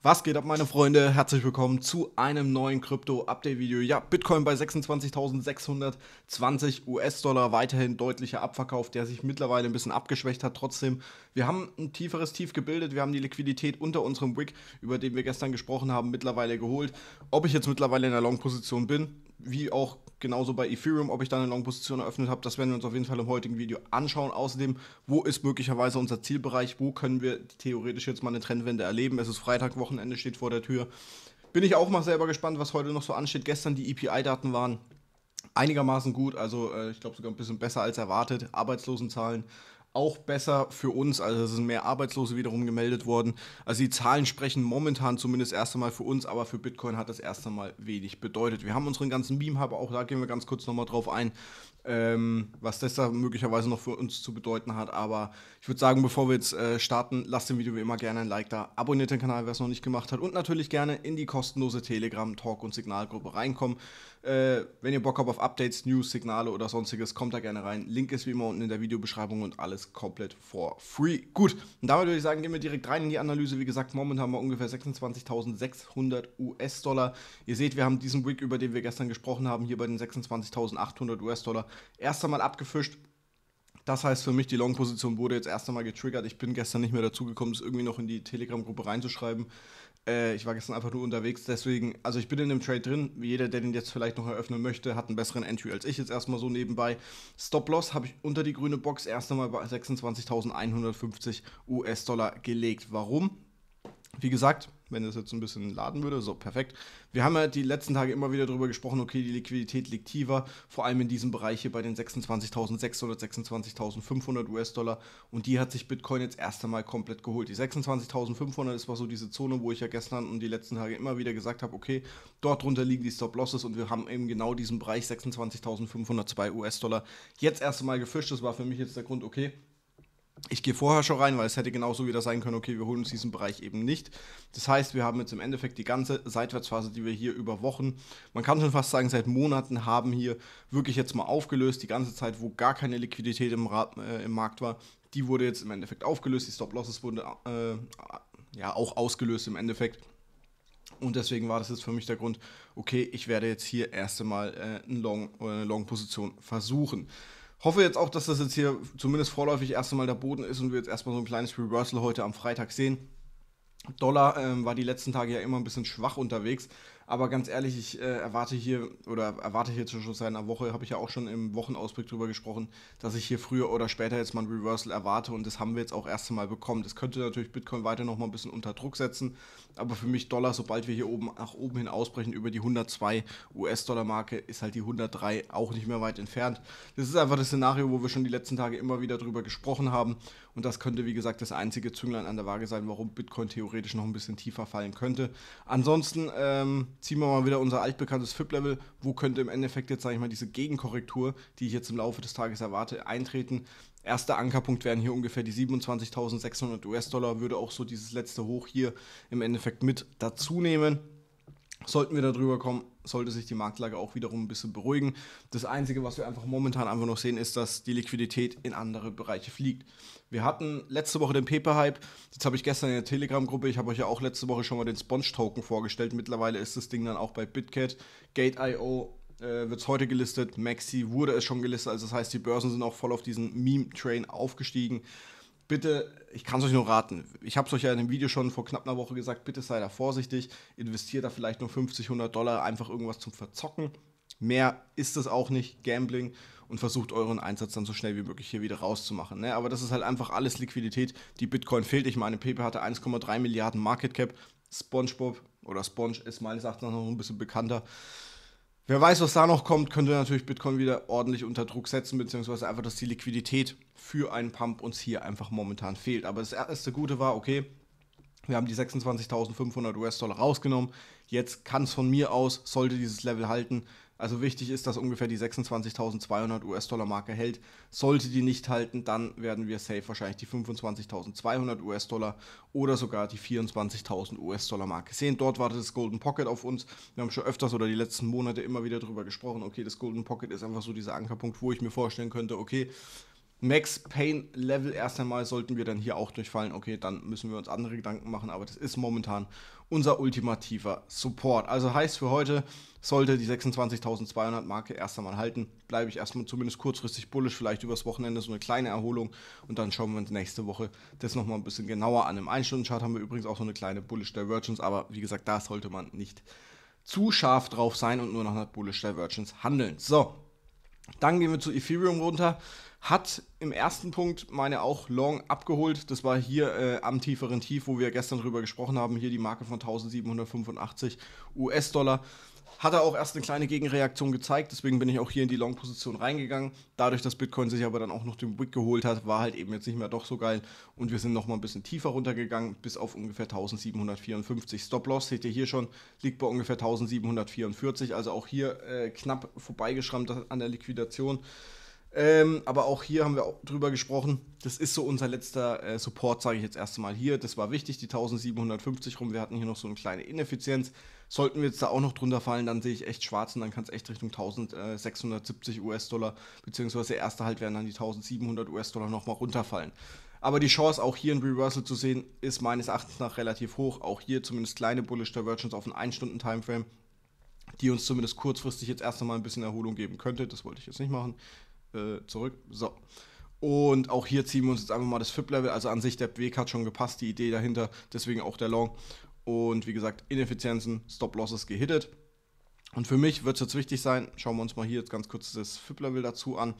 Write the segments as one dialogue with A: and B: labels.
A: Was geht ab, meine Freunde? Herzlich willkommen zu einem neuen Krypto-Update-Video. Ja, Bitcoin bei 26.620 US-Dollar, weiterhin deutlicher Abverkauf, der sich mittlerweile ein bisschen abgeschwächt hat. Trotzdem, wir haben ein tieferes Tief gebildet, wir haben die Liquidität unter unserem Wick, über den wir gestern gesprochen haben, mittlerweile geholt. Ob ich jetzt mittlerweile in der Long-Position bin, wie auch genauso bei Ethereum, ob ich da eine Long-Position eröffnet habe. Das werden wir uns auf jeden Fall im heutigen Video anschauen. Außerdem, wo ist möglicherweise unser Zielbereich? Wo können wir theoretisch jetzt mal eine Trendwende erleben? Es ist Freitag, Wochenende steht vor der Tür. Bin ich auch mal selber gespannt, was heute noch so ansteht. Gestern die EPI-Daten waren einigermaßen gut, also äh, ich glaube sogar ein bisschen besser als erwartet. Arbeitslosenzahlen auch besser für uns. Also es sind mehr Arbeitslose wiederum gemeldet worden. Also die Zahlen sprechen momentan zumindest erst einmal für uns, aber für Bitcoin hat das erst einmal wenig bedeutet. Wir haben unseren ganzen Meme-Hub, auch da gehen wir ganz kurz nochmal drauf ein, ähm, was das da möglicherweise noch für uns zu bedeuten hat. Aber ich würde sagen, bevor wir jetzt äh, starten, lasst dem Video wie immer gerne ein Like da, abonniert den Kanal, wer es noch nicht gemacht hat und natürlich gerne in die kostenlose Telegram-Talk- und Signalgruppe reinkommen. Äh, wenn ihr Bock habt auf Updates, News, Signale oder sonstiges, kommt da gerne rein. Link ist wie immer unten in der Videobeschreibung und alles komplett for free. Gut, und damit würde ich sagen, gehen wir direkt rein in die Analyse. Wie gesagt, momentan haben wir ungefähr 26.600 US-Dollar. Ihr seht, wir haben diesen Wick, über den wir gestern gesprochen haben, hier bei den 26.800 US-Dollar erst einmal abgefischt. Das heißt für mich, die Long-Position wurde jetzt erst einmal getriggert. Ich bin gestern nicht mehr dazu gekommen, es irgendwie noch in die Telegram-Gruppe reinzuschreiben. Äh, ich war gestern einfach nur unterwegs, deswegen, also ich bin in dem Trade drin. Jeder, der den jetzt vielleicht noch eröffnen möchte, hat einen besseren Entry als ich jetzt erstmal so nebenbei. Stop-Loss habe ich unter die grüne Box erst einmal bei 26.150 US-Dollar gelegt. Warum? Wie gesagt, wenn es jetzt ein bisschen laden würde, so perfekt. Wir haben ja die letzten Tage immer wieder darüber gesprochen, okay, die Liquidität liegt tiefer, vor allem in diesem Bereich hier bei den 26.600, 26.500 US-Dollar und die hat sich Bitcoin jetzt erst einmal komplett geholt. Die 26.500 ist war so diese Zone, wo ich ja gestern und die letzten Tage immer wieder gesagt habe, okay, dort drunter liegen die Stop-Losses und wir haben eben genau diesen Bereich 26.502 US-Dollar jetzt erst einmal gefischt. Das war für mich jetzt der Grund, okay, ich gehe vorher schon rein, weil es hätte genauso wieder sein können, okay, wir holen uns diesen Bereich eben nicht. Das heißt, wir haben jetzt im Endeffekt die ganze Seitwärtsphase, die wir hier über Wochen, man kann schon fast sagen, seit Monaten haben hier wirklich jetzt mal aufgelöst. Die ganze Zeit, wo gar keine Liquidität im, äh, im Markt war, die wurde jetzt im Endeffekt aufgelöst. Die Stop-Losses wurden äh, ja auch ausgelöst im Endeffekt. Und deswegen war das jetzt für mich der Grund, okay, ich werde jetzt hier erst einmal äh, äh eine Long-Position versuchen hoffe jetzt auch, dass das jetzt hier zumindest vorläufig erst einmal der Boden ist und wir jetzt erstmal so ein kleines Reversal heute am Freitag sehen. Dollar ähm, war die letzten Tage ja immer ein bisschen schwach unterwegs. Aber ganz ehrlich, ich äh, erwarte hier oder erwarte hier schon seit einer Woche, habe ich ja auch schon im Wochenausblick drüber gesprochen, dass ich hier früher oder später jetzt mal ein Reversal erwarte und das haben wir jetzt auch erst einmal bekommen. Das könnte natürlich Bitcoin weiter nochmal ein bisschen unter Druck setzen, aber für mich Dollar, sobald wir hier oben nach oben hin ausbrechen über die 102 US-Dollar-Marke, ist halt die 103 auch nicht mehr weit entfernt. Das ist einfach das Szenario, wo wir schon die letzten Tage immer wieder drüber gesprochen haben und das könnte wie gesagt das einzige Zünglein an der Waage sein, warum Bitcoin theoretisch noch ein bisschen tiefer fallen könnte. Ansonsten ähm, ziehen wir mal wieder unser altbekanntes FIP-Level. Wo könnte im Endeffekt jetzt, sage ich mal, diese Gegenkorrektur, die ich jetzt im Laufe des Tages erwarte, eintreten? Erster Ankerpunkt wären hier ungefähr die 27.600 US-Dollar, würde auch so dieses letzte Hoch hier im Endeffekt mit dazu nehmen. Sollten wir darüber kommen, sollte sich die Marktlage auch wiederum ein bisschen beruhigen. Das Einzige, was wir einfach momentan einfach noch sehen, ist, dass die Liquidität in andere Bereiche fliegt. Wir hatten letzte Woche den Paper-Hype, jetzt habe ich gestern in der Telegram-Gruppe, ich habe euch ja auch letzte Woche schon mal den Sponge-Token vorgestellt. Mittlerweile ist das Ding dann auch bei BitCat, Gate.io äh, wird es heute gelistet, Maxi wurde es schon gelistet, also das heißt, die Börsen sind auch voll auf diesen Meme-Train aufgestiegen bitte, ich kann es euch nur raten. Ich habe es euch ja in dem Video schon vor knapp einer Woche gesagt, bitte sei da vorsichtig, investiert da vielleicht nur 50, 100 Dollar, einfach irgendwas zum Verzocken. Mehr ist es auch nicht, Gambling, und versucht euren Einsatz dann so schnell wie möglich hier wieder rauszumachen. Ne? Aber das ist halt einfach alles Liquidität, die Bitcoin fehlt. Ich meine, Pepe hatte 1,3 Milliarden Market Cap, SpongeBob oder Sponge ist meines Erachtens noch ein bisschen bekannter Wer weiß, was da noch kommt, könnte natürlich Bitcoin wieder ordentlich unter Druck setzen, beziehungsweise einfach, dass die Liquidität für einen Pump uns hier einfach momentan fehlt. Aber das erste Gute war, okay, wir haben die 26.500 US-Dollar rausgenommen. Jetzt kann es von mir aus, sollte dieses Level halten, also wichtig ist, dass ungefähr die 26.200 US-Dollar-Marke hält. Sollte die nicht halten, dann werden wir safe wahrscheinlich die 25.200 US-Dollar oder sogar die 24.000 US-Dollar-Marke sehen. Dort wartet das Golden Pocket auf uns. Wir haben schon öfters oder die letzten Monate immer wieder darüber gesprochen. Okay, das Golden Pocket ist einfach so dieser Ankerpunkt, wo ich mir vorstellen könnte, okay, Max Pain Level erst einmal sollten wir dann hier auch durchfallen. Okay, dann müssen wir uns andere Gedanken machen, aber das ist momentan unser ultimativer Support. Also heißt für heute, sollte die 26.200 Marke erst einmal halten, bleibe ich erstmal zumindest kurzfristig bullisch, vielleicht übers Wochenende so eine kleine Erholung und dann schauen wir uns nächste Woche das nochmal ein bisschen genauer an. Im 1 chart haben wir übrigens auch so eine kleine Bullish Divergence, aber wie gesagt, da sollte man nicht zu scharf drauf sein und nur nach einer Bullish Divergence handeln. So, dann gehen wir zu Ethereum runter. Hat im ersten Punkt meine auch Long abgeholt. Das war hier äh, am tieferen Tief, wo wir gestern drüber gesprochen haben. Hier die Marke von 1785 US-Dollar. Hat er auch erst eine kleine Gegenreaktion gezeigt, deswegen bin ich auch hier in die Long-Position reingegangen. Dadurch, dass Bitcoin sich aber dann auch noch den Wick geholt hat, war halt eben jetzt nicht mehr doch so geil und wir sind nochmal ein bisschen tiefer runtergegangen, bis auf ungefähr 1754. Stop-Loss seht ihr hier schon, liegt bei ungefähr 1744, also auch hier äh, knapp vorbeigeschrammt an der Liquidation. Ähm, aber auch hier haben wir auch drüber gesprochen. Das ist so unser letzter äh, Support, sage ich jetzt erstmal hier. Das war wichtig, die 1750 rum. Wir hatten hier noch so eine kleine Ineffizienz. Sollten wir jetzt da auch noch drunter fallen, dann sehe ich echt schwarz und dann kann es echt Richtung 1670 US-Dollar, beziehungsweise der erste Halt werden dann die 1700 US-Dollar nochmal runterfallen. Aber die Chance, auch hier ein Reversal zu sehen, ist meines Erachtens nach relativ hoch. Auch hier zumindest kleine Bullish Divergence auf einen 1-Stunden-Timeframe, die uns zumindest kurzfristig jetzt erst einmal ein bisschen Erholung geben könnte. Das wollte ich jetzt nicht machen. Äh, zurück. So. Und auch hier ziehen wir uns jetzt einfach mal das FIP-Level. Also an sich, der Weg hat schon gepasst, die Idee dahinter, deswegen auch der Long und wie gesagt, Ineffizienzen, Stop-Losses gehittet. Und für mich wird es jetzt wichtig sein, schauen wir uns mal hier jetzt ganz kurz das FIP-Level dazu an,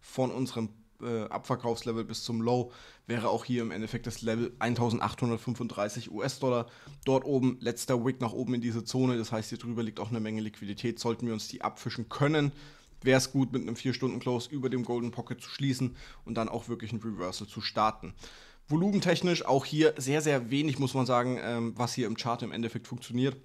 A: von unserem äh, Abverkaufslevel bis zum Low wäre auch hier im Endeffekt das Level 1835 US-Dollar. Dort oben letzter Wick nach oben in diese Zone, das heißt hier drüber liegt auch eine Menge Liquidität, sollten wir uns die abfischen können. Wäre es gut, mit einem 4-Stunden-Close über dem Golden Pocket zu schließen und dann auch wirklich ein Reversal zu starten. Volumentechnisch auch hier sehr, sehr wenig, muss man sagen, ähm, was hier im Chart im Endeffekt funktioniert.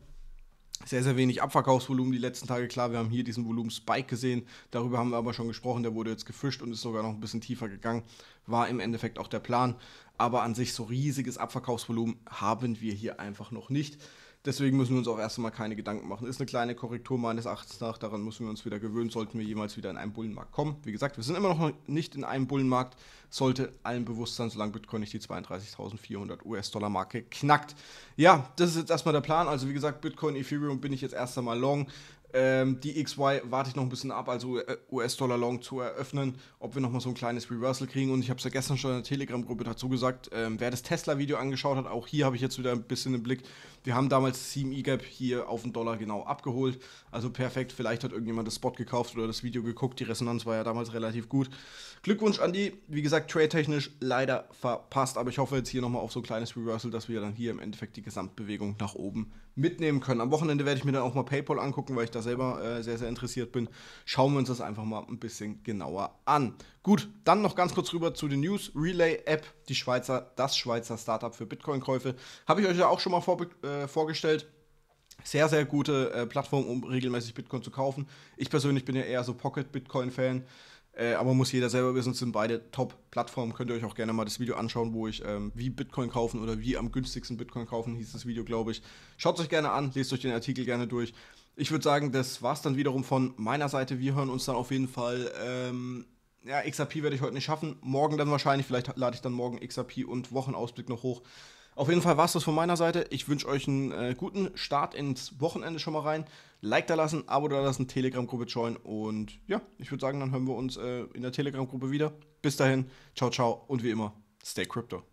A: Sehr, sehr wenig Abverkaufsvolumen die letzten Tage. Klar, wir haben hier diesen Volumen-Spike gesehen. Darüber haben wir aber schon gesprochen. Der wurde jetzt gefischt und ist sogar noch ein bisschen tiefer gegangen. War im Endeffekt auch der Plan. Aber an sich so riesiges Abverkaufsvolumen haben wir hier einfach noch nicht. Deswegen müssen wir uns auch erst einmal keine Gedanken machen. Ist eine kleine Korrektur meines Erachtens nach, daran müssen wir uns wieder gewöhnen, sollten wir jemals wieder in einen Bullenmarkt kommen. Wie gesagt, wir sind immer noch nicht in einem Bullenmarkt, sollte allen bewusst sein, solange Bitcoin nicht die 32.400 US-Dollar-Marke knackt. Ja, das ist jetzt erstmal der Plan. Also wie gesagt, Bitcoin, Ethereum bin ich jetzt erst einmal long. Ähm, die XY warte ich noch ein bisschen ab, also äh, US-Dollar-Long zu eröffnen, ob wir nochmal so ein kleines Reversal kriegen. Und ich habe es ja gestern schon in der Telegram-Gruppe dazu gesagt, ähm, wer das Tesla-Video angeschaut hat, auch hier habe ich jetzt wieder ein bisschen im Blick. Wir haben damals damals E-Gap hier auf den Dollar genau abgeholt. Also perfekt, vielleicht hat irgendjemand das Spot gekauft oder das Video geguckt. Die Resonanz war ja damals relativ gut. Glückwunsch an die, wie gesagt, trade-technisch leider verpasst, aber ich hoffe jetzt hier nochmal auf so ein kleines Reversal, dass wir dann hier im Endeffekt die Gesamtbewegung nach oben mitnehmen können. Am Wochenende werde ich mir dann auch mal PayPal angucken, weil ich da selber äh, sehr, sehr interessiert bin. Schauen wir uns das einfach mal ein bisschen genauer an. Gut, dann noch ganz kurz rüber zu den News. Relay App, die Schweizer, das Schweizer Startup für Bitcoin-Käufe. Habe ich euch ja auch schon mal vor, äh, vorgestellt vorgestellt. Sehr, sehr gute äh, Plattform, um regelmäßig Bitcoin zu kaufen. Ich persönlich bin ja eher so Pocket-Bitcoin-Fan, äh, aber muss jeder selber wissen, es sind beide Top-Plattformen. Könnt ihr euch auch gerne mal das Video anschauen, wo ich ähm, wie Bitcoin kaufen oder wie am günstigsten Bitcoin kaufen, hieß das Video, glaube ich. Schaut es euch gerne an, lest euch den Artikel gerne durch. Ich würde sagen, das war es dann wiederum von meiner Seite. Wir hören uns dann auf jeden Fall. Ähm, ja, XRP werde ich heute nicht schaffen. Morgen dann wahrscheinlich. Vielleicht lade ich dann morgen XRP und Wochenausblick noch hoch. Auf jeden Fall war es das von meiner Seite. Ich wünsche euch einen äh, guten Start ins Wochenende schon mal rein. Like da lassen, Abo da lassen, Telegram-Gruppe joinen und ja, ich würde sagen, dann hören wir uns äh, in der Telegram-Gruppe wieder. Bis dahin, ciao, ciao und wie immer, stay crypto.